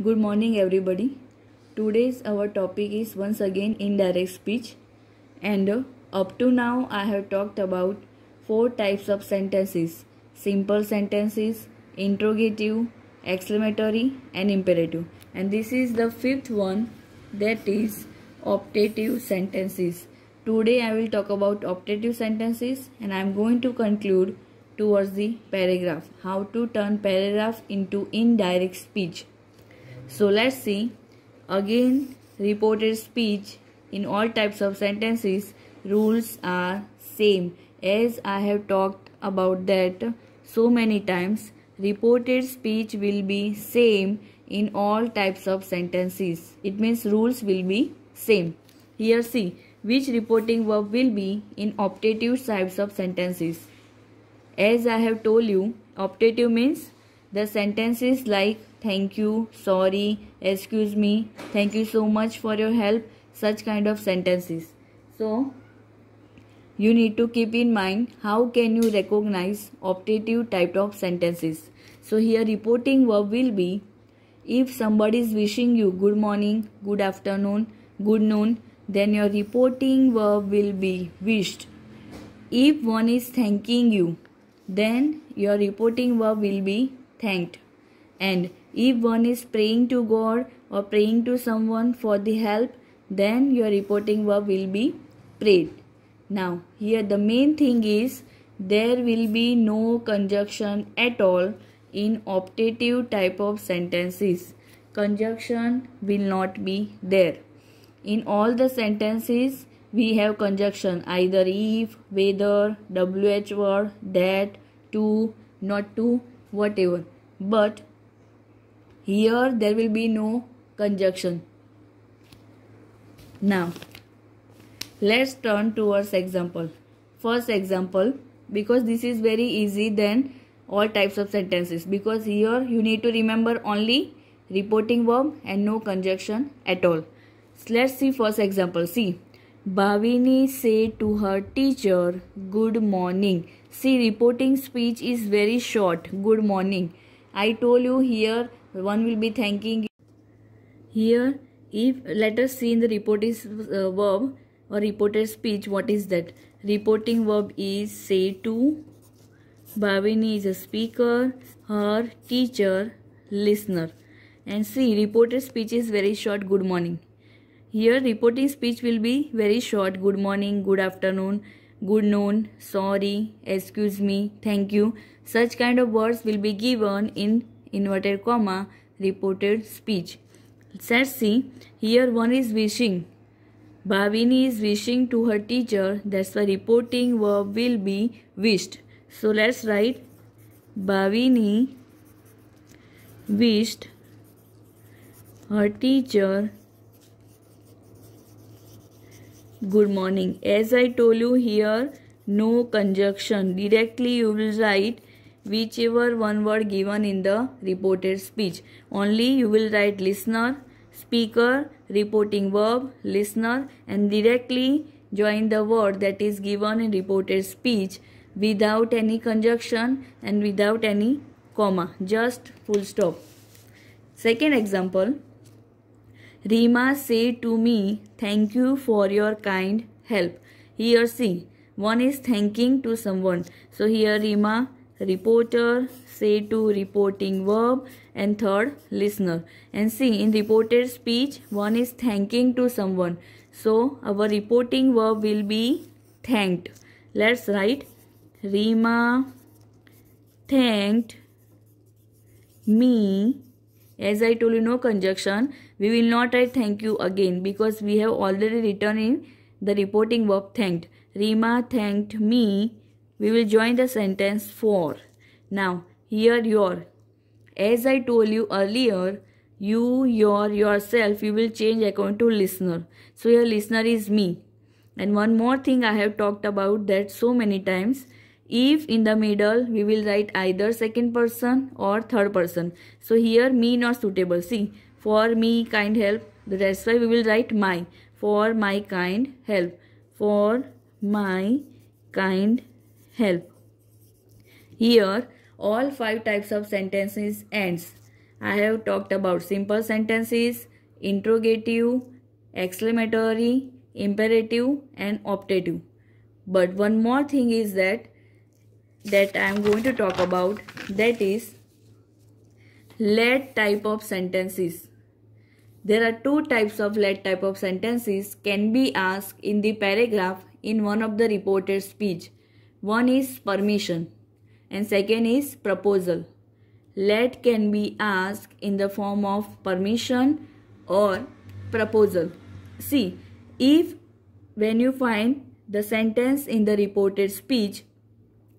Good morning, everybody. Today's our topic is once again indirect speech. And uh, up to now, I have talked about four types of sentences simple sentences, interrogative, exclamatory, and imperative. And this is the fifth one that is optative sentences. Today, I will talk about optative sentences and I am going to conclude towards the paragraph how to turn paragraph into indirect speech so let's see. Again, reported speech in all types of sentences rules are same as I have talked about that so many times. Reported speech will be same in all types of sentences. It means rules will be same. Here see which reporting verb will be in optative types of sentences. As I have told you, optative means the sentences like thank you, sorry, excuse me, thank you so much for your help, such kind of sentences. So, you need to keep in mind how can you recognize optative type of sentences. So, here reporting verb will be if somebody is wishing you good morning, good afternoon, good noon, then your reporting verb will be wished. If one is thanking you, then your reporting verb will be thanked. And if one is praying to God or praying to someone for the help, then your reporting verb will be prayed. Now, here the main thing is there will be no conjunction at all in optative type of sentences. Conjunction will not be there. In all the sentences, we have conjunction either if, whether, wh word, that, to, not to, whatever but here there will be no conjunction. Now, let's turn towards example. First example, because this is very easy than all types of sentences. Because here you need to remember only reporting verb and no conjunction at all. Let's see first example. See, Bhavini said to her teacher, good morning. See, reporting speech is very short, good morning. I told you here one will be thanking you. Here if let us see in the report is uh, verb or reported speech what is that reporting verb is say to Bhavini is a speaker her teacher listener and see reported speech is very short good morning here reporting speech will be very short good morning good afternoon good noon, sorry, excuse me, thank you. Such kind of words will be given in inverted comma reported speech. Let's see. Here one is wishing. Bhavini is wishing to her teacher. That's why reporting verb will be wished. So let's write Bhavini wished her teacher good morning as i told you here no conjunction directly you will write whichever one word given in the reported speech only you will write listener speaker reporting verb listener and directly join the word that is given in reported speech without any conjunction and without any comma just full stop second example Rima say to me, thank you for your kind help. He or she. One is thanking to someone. So here Rima, reporter, say to reporting verb and third listener. And see in reported speech one is thanking to someone. So our reporting verb will be thanked. Let's write Rima thanked me as I told you no conjunction we will not write thank you again because we have already written in the reporting verb thanked. Rima thanked me. We will join the sentence for. Now, here your. As I told you earlier, you, your, yourself, you will change according to listener. So, your listener is me. And one more thing I have talked about that so many times. If in the middle, we will write either second person or third person. So, here me not suitable. See, for me kind help that's why we will write my for my kind help for my kind help here all five types of sentences ends i have talked about simple sentences interrogative exclamatory imperative and optative but one more thing is that that i am going to talk about that is let type of sentences there are two types of let type of sentences can be asked in the paragraph in one of the reported speech. One is permission and second is proposal. Let can be asked in the form of permission or proposal. See, if when you find the sentence in the reported speech,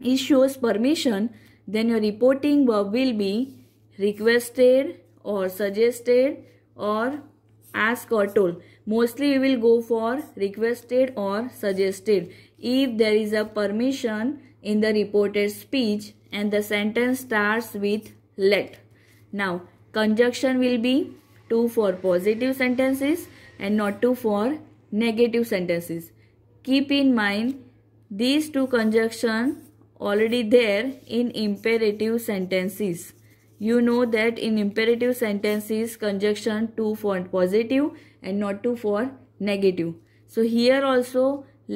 it shows permission, then your reporting verb will be requested or suggested or ask or told. Mostly we will go for requested or suggested. If there is a permission in the reported speech and the sentence starts with let. Now, conjunction will be 2 for positive sentences and not 2 for negative sentences. Keep in mind these two conjunction already there in imperative sentences you know that in imperative sentences conjunction to for positive and not to for negative. So here also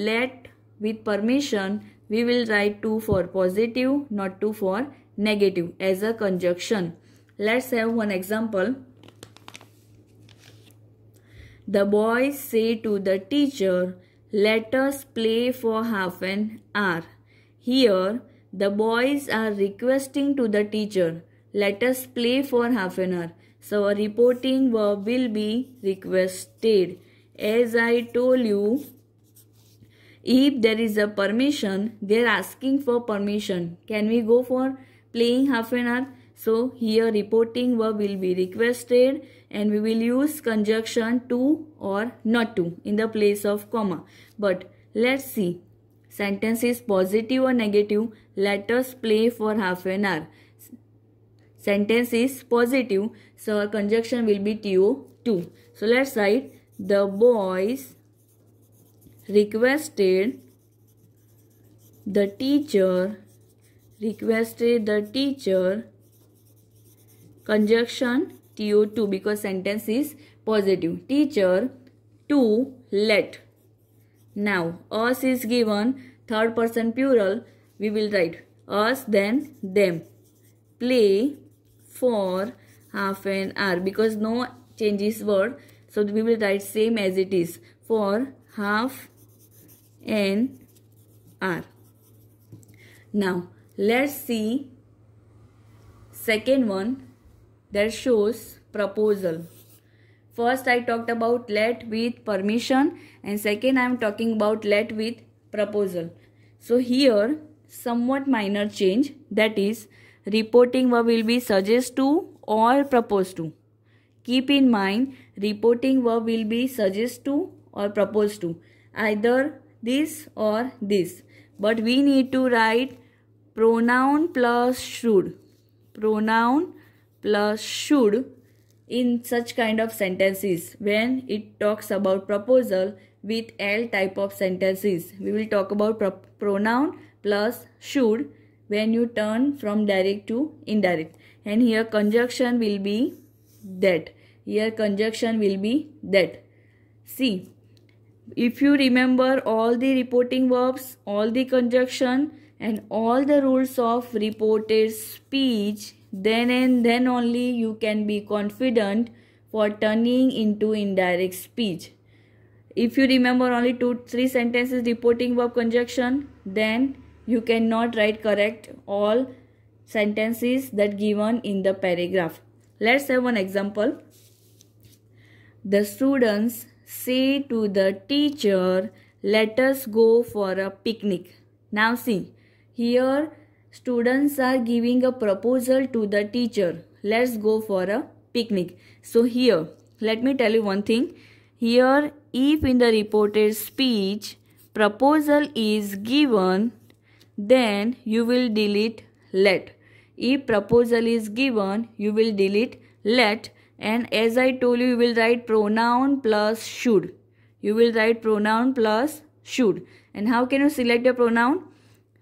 let with permission we will write to for positive not to for negative as a conjunction. Let's have one example. The boys say to the teacher, let us play for half an hour. Here, the boys are requesting to the teacher let us play for half an hour. So a reporting verb will be requested. As I told you, if there is a permission, they are asking for permission. Can we go for playing half an hour? So here reporting verb will be requested and we will use conjunction to or not to in the place of comma. But let's see. Sentence is positive or negative. Let us play for half an hour sentence is positive so our conjunction will be to. So let's write the boys requested the teacher requested the teacher conjunction to because sentence is positive teacher to let now us is given third person plural we will write us then them play for half an hour because no changes were so we will write same as it is for half an hour now let's see second one that shows proposal first i talked about let with permission and second i am talking about let with proposal so here somewhat minor change that is reporting verb will be suggest to or propose to keep in mind reporting verb will be suggest to or propose to either this or this but we need to write pronoun plus should pronoun plus should in such kind of sentences when it talks about proposal with L type of sentences. We will talk about pronoun plus should when you turn from direct to indirect and here conjunction will be that here conjunction will be that see if you remember all the reporting verbs all the conjunction and all the rules of reported speech then and then only you can be confident for turning into indirect speech if you remember only two three sentences reporting verb conjunction then you cannot write correct all sentences that given in the paragraph. Let's have one example. The students say to the teacher, let us go for a picnic. Now see, here students are giving a proposal to the teacher. Let's go for a picnic. So here, let me tell you one thing. Here, if in the reported speech, proposal is given, then you will delete let if proposal is given you will delete let and as i told you you will write pronoun plus should you will write pronoun plus should and how can you select a pronoun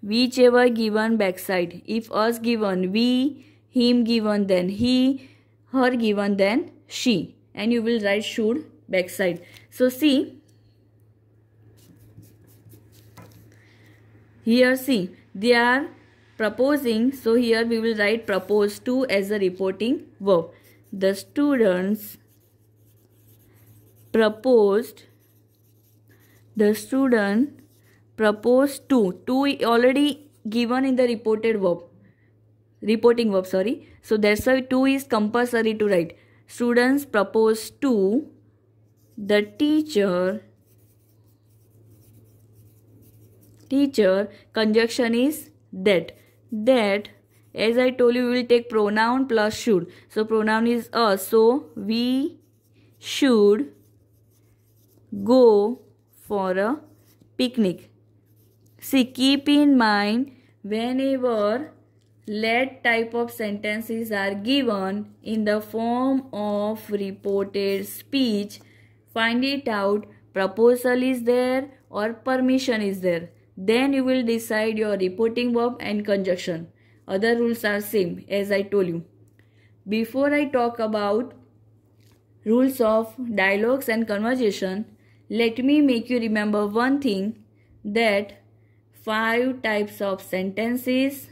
whichever given backside if us given we him given then he her given then she and you will write should backside so see here see they are proposing so here we will write propose to as a reporting verb the students proposed the student proposed to to already given in the reported verb reporting verb sorry so that's why to is compulsory to write students proposed to the teacher teacher, conjunction is that. That, as I told you, we will take pronoun plus should. So, pronoun is us. So, we should go for a picnic. See, keep in mind whenever let type of sentences are given in the form of reported speech, find it out proposal is there or permission is there. Then you will decide your reporting verb and conjunction. Other rules are same as I told you. Before I talk about rules of dialogues and conversation, let me make you remember one thing that five types of sentences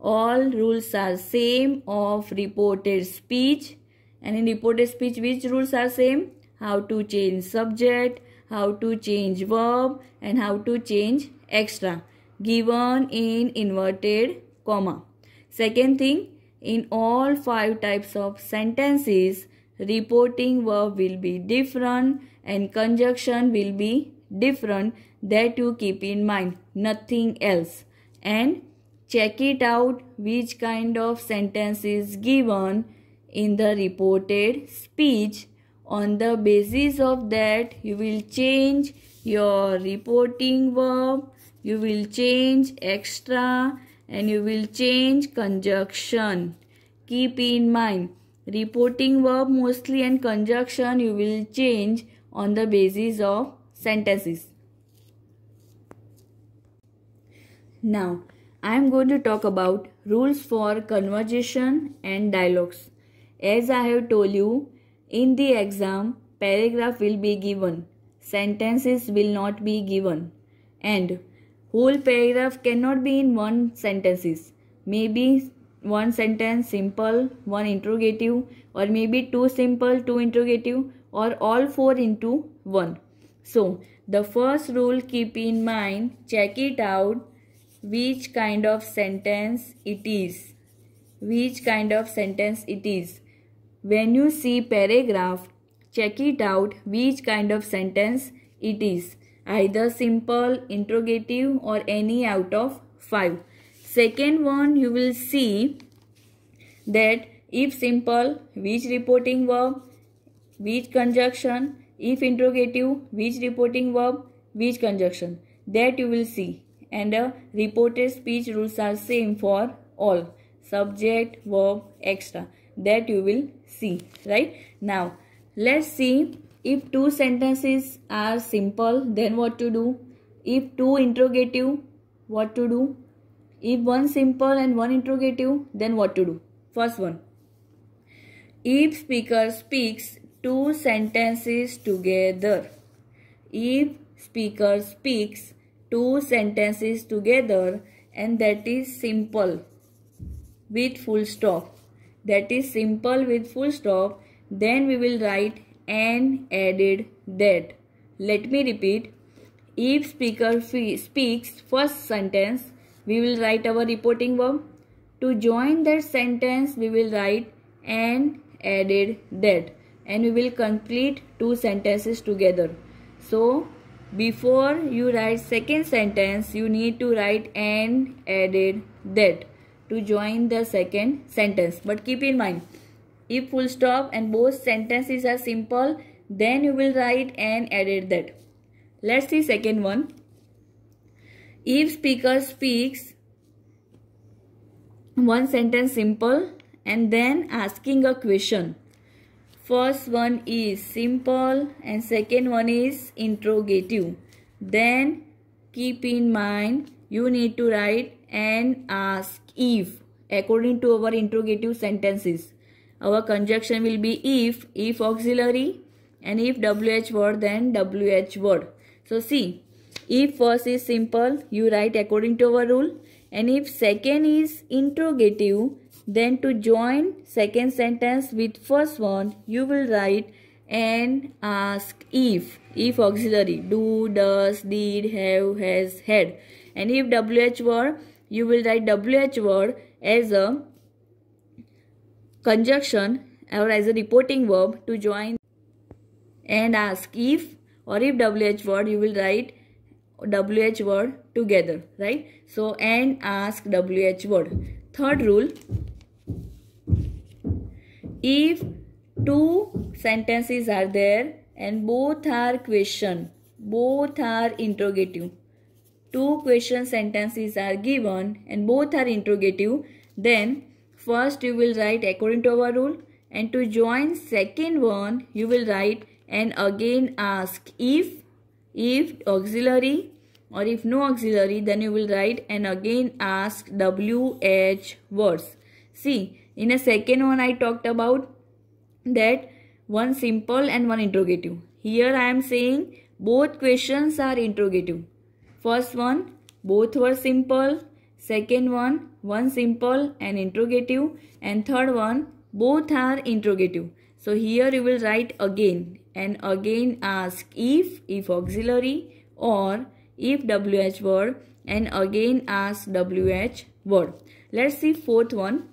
all rules are same of reported speech and in reported speech which rules are same how to change subject how to change verb and how to change extra given in inverted comma. Second thing, in all five types of sentences, reporting verb will be different and conjunction will be different that you keep in mind nothing else and check it out which kind of sentence is given in the reported speech on the basis of that you will change your reporting verb you will change extra and you will change conjunction keep in mind reporting verb mostly and conjunction you will change on the basis of sentences now i am going to talk about rules for conversation and dialogues as i have told you in the exam paragraph will be given sentences will not be given and Whole paragraph cannot be in one sentences. Maybe one sentence simple, one interrogative or maybe two simple, two interrogative or all four into one. So the first rule keep in mind, check it out which kind of sentence it is. Which kind of sentence it is. When you see paragraph, check it out which kind of sentence it is either simple, interrogative or any out of 5. Second one you will see that if simple which reporting verb, which conjunction, if interrogative which reporting verb, which conjunction that you will see and the uh, reported speech rules are same for all subject verb extra that you will see right now let's see if two sentences are simple, then what to do? If two interrogative, what to do? If one simple and one interrogative, then what to do? First one. If speaker speaks two sentences together. If speaker speaks two sentences together and that is simple with full stop. That is simple with full stop. Then we will write and added that. Let me repeat. If speaker speaks first sentence, we will write our reporting verb. To join that sentence, we will write and added that and we will complete two sentences together. So, before you write second sentence, you need to write and added that to join the second sentence. But keep in mind, if full stop and both sentences are simple, then you will write and edit that. Let's see second one. If speaker speaks one sentence simple and then asking a question. First one is simple and second one is interrogative. Then keep in mind you need to write and ask if according to our interrogative sentences. Our conjunction will be if, if auxiliary and if WH word then WH word. So see, if first is simple, you write according to our rule. And if second is interrogative, then to join second sentence with first one, you will write and ask if. If auxiliary, do, does, did, have, has, had. And if WH word, you will write WH word as a conjunction or as a reporting verb to join and ask if or if WH word you will write WH word together right so and ask WH word third rule if two sentences are there and both are question both are interrogative two question sentences are given and both are interrogative then First you will write according to our rule and to join second one you will write and again ask if, if auxiliary or if no auxiliary then you will write and again ask WH words. See in a second one I talked about that one simple and one interrogative. Here I am saying both questions are interrogative. First one both were simple Second one, one simple and interrogative. And third one, both are interrogative. So here you will write again and again ask if, if auxiliary or if WH word and again ask WH word. Let's see fourth one.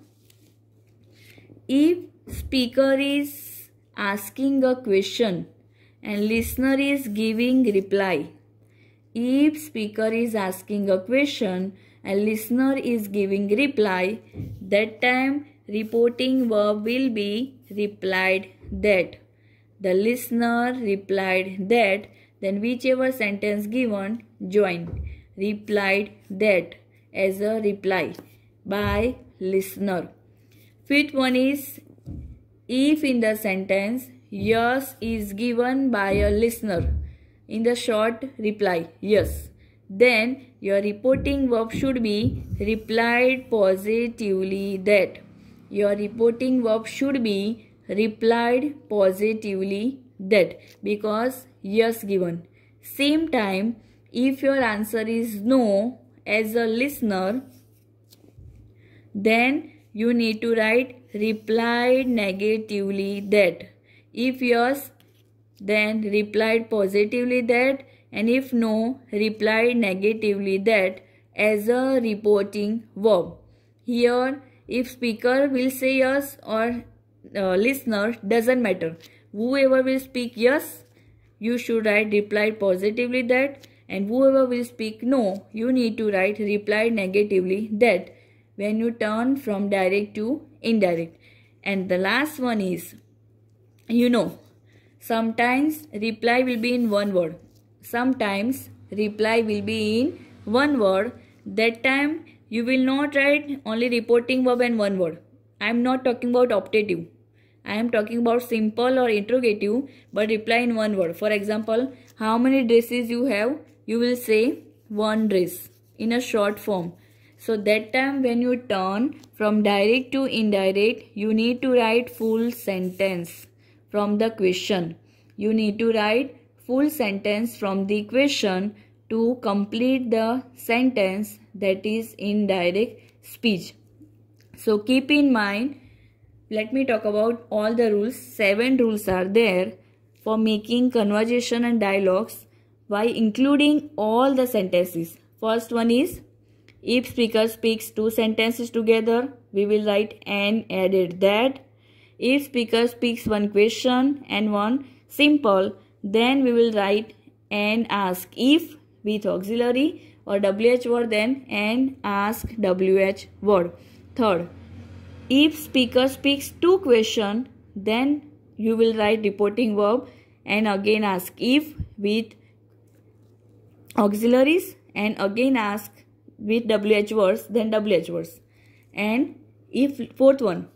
If speaker is asking a question and listener is giving reply. If speaker is asking a question and listener is giving reply that time reporting verb will be replied that the listener replied that then whichever sentence given join replied that as a reply by listener fifth one is if in the sentence yes is given by a listener in the short reply yes then your reporting verb should be replied positively that. Your reporting verb should be replied positively that because yes given. Same time, if your answer is no as a listener, then you need to write replied negatively that. If yes, then replied positively that and if no, reply negatively that as a reporting verb. Here, if speaker will say yes or uh, listener, doesn't matter. Whoever will speak yes, you should write reply positively that and whoever will speak no, you need to write reply negatively that when you turn from direct to indirect. And the last one is, you know, sometimes reply will be in one word Sometimes reply will be in one word. That time you will not write only reporting verb and one word. I am not talking about optative. I am talking about simple or interrogative but reply in one word. For example, how many dresses you have? You will say one dress in a short form. So that time when you turn from direct to indirect, you need to write full sentence from the question. You need to write full sentence from the question to complete the sentence that is in direct speech. So keep in mind, let me talk about all the rules. Seven rules are there for making conversation and dialogues by including all the sentences. First one is, if speaker speaks two sentences together, we will write and added that. If speaker speaks one question and one simple, then we will write and ask if with auxiliary or WH word then and ask WH word. Third, if speaker speaks two question then you will write reporting verb and again ask if with auxiliaries and again ask with WH words then WH words. And if fourth one,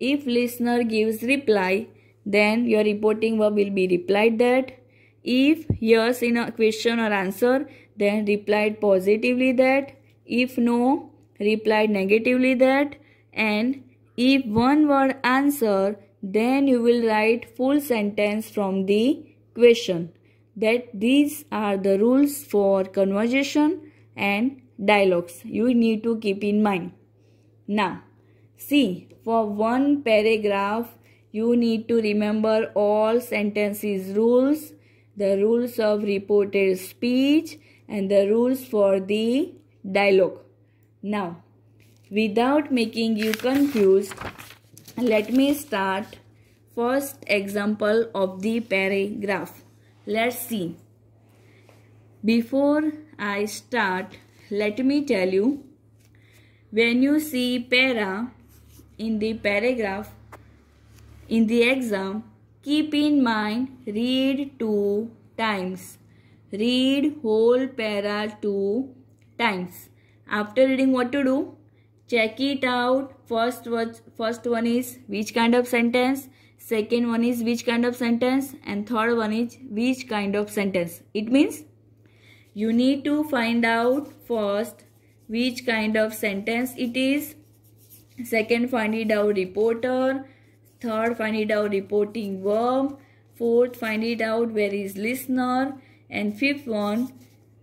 if listener gives reply then your reporting verb will be replied that if yes in a question or answer then replied positively that if no replied negatively that and if one word answer then you will write full sentence from the question that these are the rules for conversation and dialogues you need to keep in mind now see for one paragraph you need to remember all sentences rules, the rules of reported speech and the rules for the dialogue. Now, without making you confused, let me start first example of the paragraph. Let's see. Before I start, let me tell you, when you see para in the paragraph, in the exam, keep in mind read two times. Read whole para two times. After reading what to do? Check it out. First, first one is which kind of sentence. Second one is which kind of sentence. And third one is which kind of sentence. It means you need to find out first which kind of sentence it is. Second, find it out reporter Third, find it out reporting verb. Fourth, find it out where is listener. And fifth one,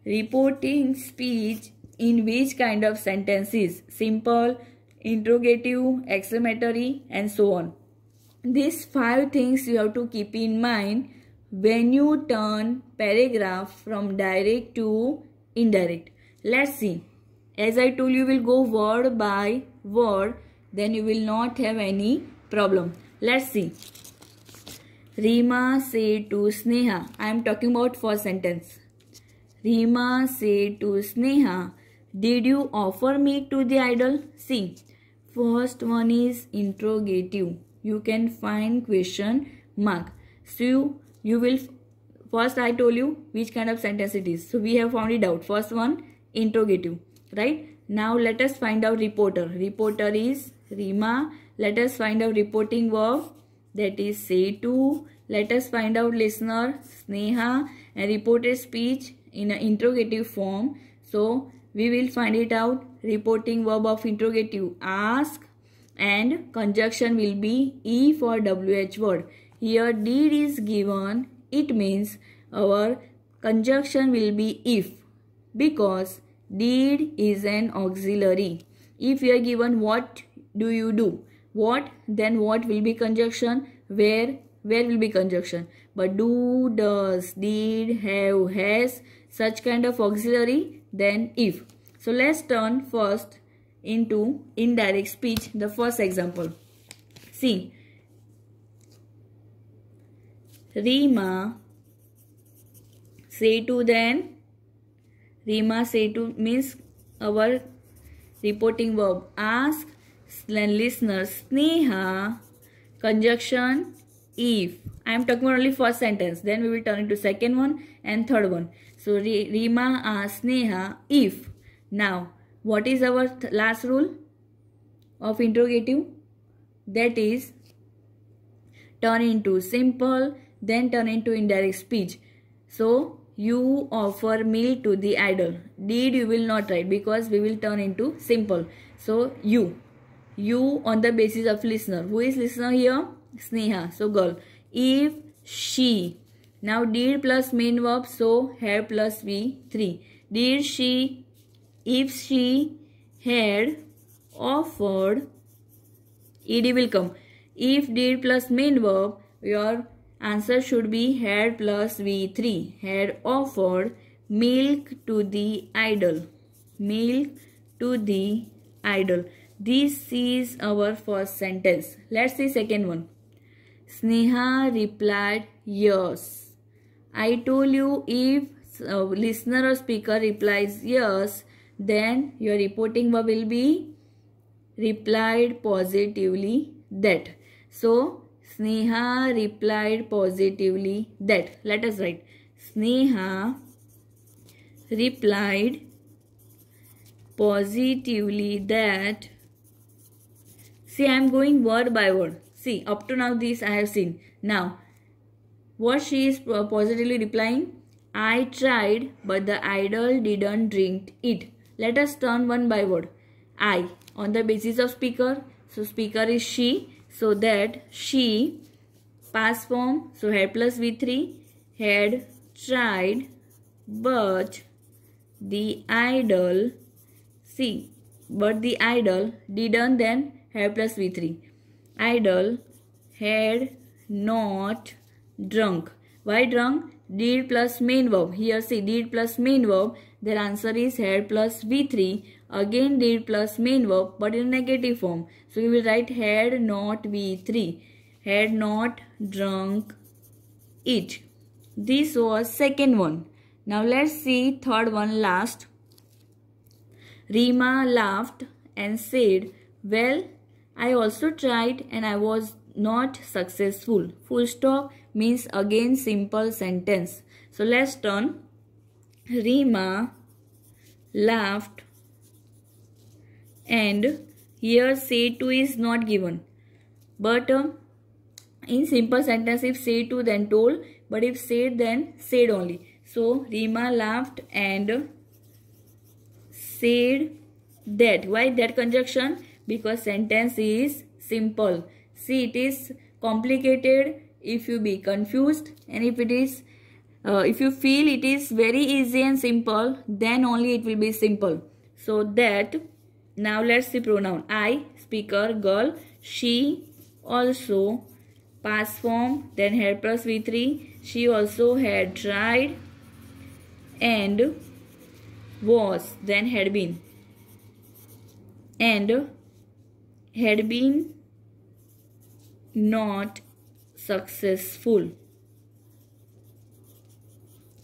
reporting speech in which kind of sentences. Simple, interrogative, exclamatory and so on. These five things you have to keep in mind when you turn paragraph from direct to indirect. Let's see. As I told you will go word by word then you will not have any problem. Let's see. Rima said to Sneha. I am talking about first sentence. Rima said to Sneha, Did you offer me to the idol? See, first one is interrogative. You can find question mark. So you will first I told you which kind of sentence it is. So we have found it out. First one interrogative. Right? Now let us find out reporter. Reporter is Rima let us find out reporting verb that is say to. Let us find out listener Sneha and reported speech in an interrogative form. So we will find it out reporting verb of interrogative ask and conjunction will be E for WH word. Here did is given. It means our conjunction will be if because did is an auxiliary. If you are given what do you do? what then what will be conjunction where where will be conjunction but do does did have has such kind of auxiliary then if so let's turn first into indirect speech the first example see Rima say to then Rima say to means our reporting verb ask listener Sneha, conjunction if. I am talking about only first sentence. Then we will turn into second one and third one. So, Rima, uh, Sneha, if. Now, what is our last rule of interrogative? That is, turn into simple, then turn into indirect speech. So, you offer meal to the idol. Did you will not write because we will turn into simple. So, you you on the basis of listener. Who is listener here? Sneha. So girl. If she. Now did plus main verb. So had plus V3. Did she. If she had offered. ED will come. If did plus main verb. Your answer should be had plus V3. Had offered milk to the idol. Milk to the idol. This is our first sentence. Let's see second one. Sneha replied, yes. I told you if uh, listener or speaker replies yes, then your reporting verb will be replied positively that. So, Sneha replied positively that. Let us write. Sneha replied positively that See, I am going word by word. See, up to now this I have seen. Now, what she is positively replying? I tried, but the idol didn't drink it. Let us turn one by word. I, on the basis of speaker. So, speaker is she. So, that she, past form. So, had plus V3. Had tried, but the idol, see, but the idol didn't then have plus V3. Idol had not drunk. Why drunk? Did plus main verb. Here see did plus main verb. Their answer is had plus V3. Again did plus main verb but in negative form. So we will write had not V3. Had not drunk it. This was second one. Now let's see third one last. Rima laughed and said, well, I also tried and I was not successful. Full stop means again simple sentence. So let's turn. Rima laughed and here say to is not given. But um, in simple sentence if say to then told but if said then said only. So Rima laughed and said that. Why that conjunction? because sentence is simple. See, it is complicated if you be confused and if it is uh, if you feel it is very easy and simple then only it will be simple so that now let's see pronoun i speaker girl she also past form then plus v3 she also had tried and was then had been and had been not successful.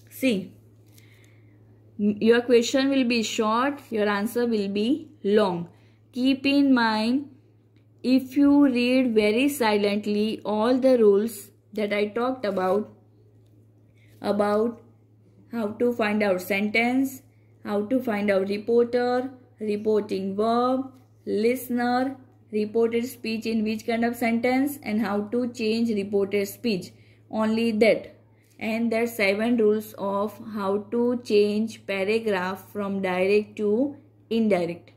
See, your question will be short, your answer will be long. Keep in mind, if you read very silently all the rules that I talked about, about how to find out sentence, how to find out reporter, reporting verb, listener, reported speech in which kind of sentence and how to change reported speech only that and there are seven rules of how to change paragraph from direct to indirect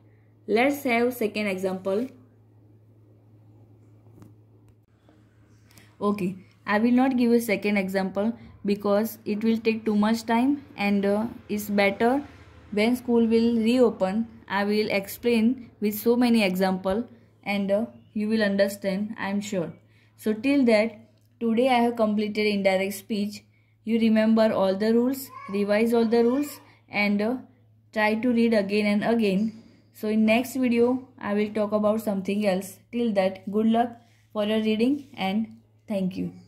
let's have second example okay i will not give a second example because it will take too much time and uh, it's better when school will reopen i will explain with so many example and uh, you will understand I am sure. So till that today I have completed indirect speech. You remember all the rules, revise all the rules and uh, try to read again and again. So in next video I will talk about something else. Till that good luck for your reading and thank you.